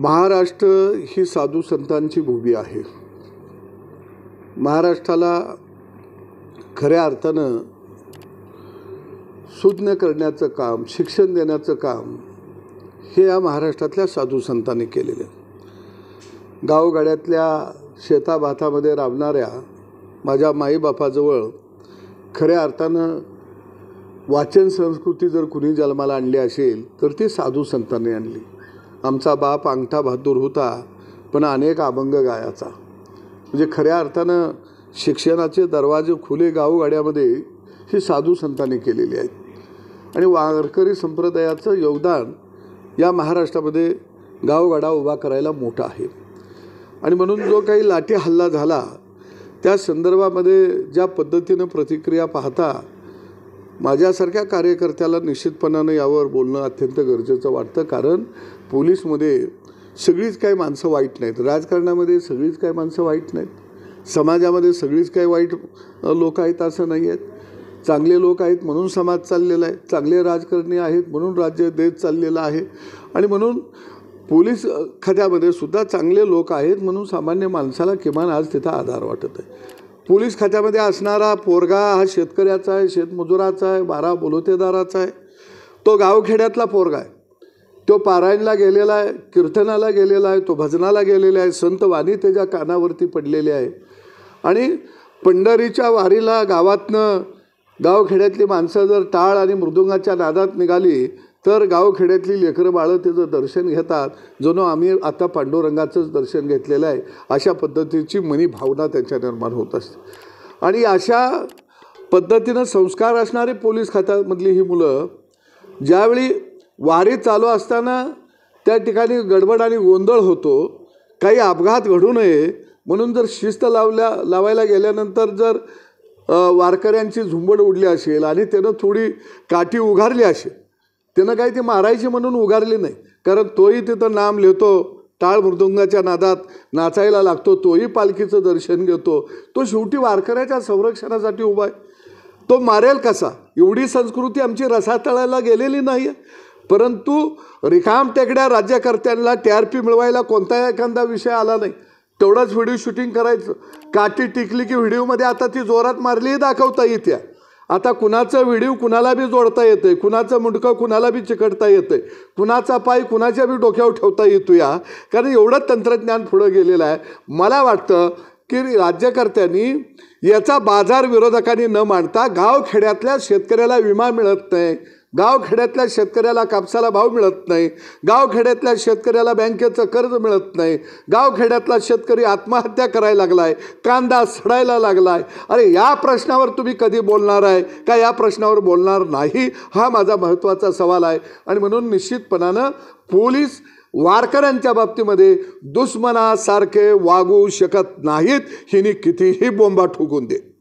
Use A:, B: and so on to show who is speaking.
A: महाराष्ट्र ही साधू संतांची भूमी आहे महाराष्ट्राला खऱ्या अर्थानं सुज्ञ करण्याचं काम शिक्षण देण्याचं काम हे या महाराष्ट्रातल्या साधू संतांनी केलेलं गावगाड्यातल्या शेताभातामध्ये राबणाऱ्या माझ्या माईबापाजवळ खऱ्या अर्थानं वाचन संस्कृती जर कुणी जन्माला आणली असेल तर ती साधू संतांनी आणली आमचा बाप अंगठा बहादूर होता पण अनेक अभंग गायाचा म्हणजे खऱ्या अर्थानं शिक्षणाचे दरवाजे खुले गावगाड्यामध्ये ही साधू संतांनी केलेली आहेत आणि वारकरी संप्रदायाचं योगदान या महाराष्ट्रामध्ये गावगाडा उभा करायला मोठा आहे आणि म्हणून जो काही लाठी हल्ला झाला त्या संदर्भामध्ये ज्या पद्धतीनं प्रतिक्रिया पाहता माझ्यासारख्या कार्यकर्त्याला निश्चितपणानं यावर बोलणं अत्यंत गरजेचं वाटतं कारण पोलीसमध्ये सगळीच काही माणसं वाईट नाहीत राजकारणामध्ये सगळीच काही माणसं वाईट नाहीत समाजामध्ये सगळीच काही वाईट लोक आहेत असं नाही आहेत चांगले लोक आहेत म्हणून समाज चाललेला आहे चांगले राजकारणी आहेत म्हणून राज्य देत चाललेलं आहे आणि म्हणून पोलीस खात्यामध्ये सुद्धा चांगले लोक आहेत म्हणून सामान्य माणसाला किमान आज तिथं आधार वाटत आहे पोलीस खात्यामध्ये असणारा पोरगा हा शेतकऱ्याचा आहे शेतमजुराचा आहे बारा बोलुतेदाराचा आहे तो गावखेड्यातला पोरगा आहे तो पारायणला गेलेला आहे कीर्तनाला गेलेला आहे तो भजनाला गेलेला आहे संत वाणी त्याच्या कानावरती पडलेली आहे आणि पंढरीच्या वारीला गावातनं गावखेड्यातली माणसं जर टाळ आणि मृदुंगाच्या नादात निघाली तर गावखेड्यातली लेकरंबाळं बाळं त्याचं दर्शन घेतात जणू आम्ही आता पांडुरंगाचंच दर्शन घेतलेलं आहे अशा पद्धतीची मनी भावना त्यांच्या निर्माण होत असते आणि अशा पद्धतीनं संस्कार असणारे पोलीस खात्यामधली ही मुलं ज्यावेळी वारी चालू असताना त्या ठिकाणी गडबड आणि गोंधळ होतो काही अपघात घडू नये म्हणून जर शिस्त लावल्या लावायला गेल्यानंतर जर वारकऱ्यांची झुंबड उडली असेल आणि त्यानं थोडी काठी उघारली असेल त्यानं काही ती मारायची म्हणून उगारली नाही कारण तोही तिथं नाम लिहितो टाळ मृदुंगाच्या नादात नाचायला लागतो तोही पालखीचं दर्शन घेतो तो शेवटी वारकऱ्याच्या संरक्षणासाठी उभा आहे तो मारेल कसा एवढी संस्कृती आमची रसातळाला गेलेली नाही आहे परंतु रिकाम टेकड्या राज्यकर्त्यांना टी आर पी मिळवायला कोणताही एखादा विषय आला नाही तेवढाच व्हिडिओ शूटिंग करायचं काठी टिकली की व्हिडिओमध्ये आता ती जोरात मारलीही दाखवता येत्या आता कुणाचं व्हिडिओ कुणाला बी जोडता येते आहे कुणाचं मुंडकं कुणाला बी चिकटता येतं आहे कुणाचा पाय कुणाच्या बी डोक्यावर ठेवता येतो या कारण एवढं तंत्रज्ञान पुढं गेलेलं आहे मला वाटतं की राज्यकर्त्यांनी याचा बाजार विरोधकांनी न मांडता गावखेड्यातल्या शेतकऱ्याला विमा मिळत नाही गावखेड्यातल्या शेतकऱ्याला कापसाला भाव मिळत नाही गावखेड्यातल्या शेतकऱ्याला बँकेचं कर्ज मिळत नाही गावखेड्यातला शेतकरी आत्महत्या करायला लागला आहे कांदा सडायला लागला आहे अरे या प्रश्नावर तुम्ही कधी बोलणार आहे का या प्रश्नावर बोलणार नाही हा माझा महत्त्वाचा सवाल आहे आणि म्हणून निश्चितपणानं पोलीस वारकऱ्यांच्या बाबतीमध्ये दुश्मनासारखे वागू शकत नाहीत हिनी कितीही बोंबा ठोकून दे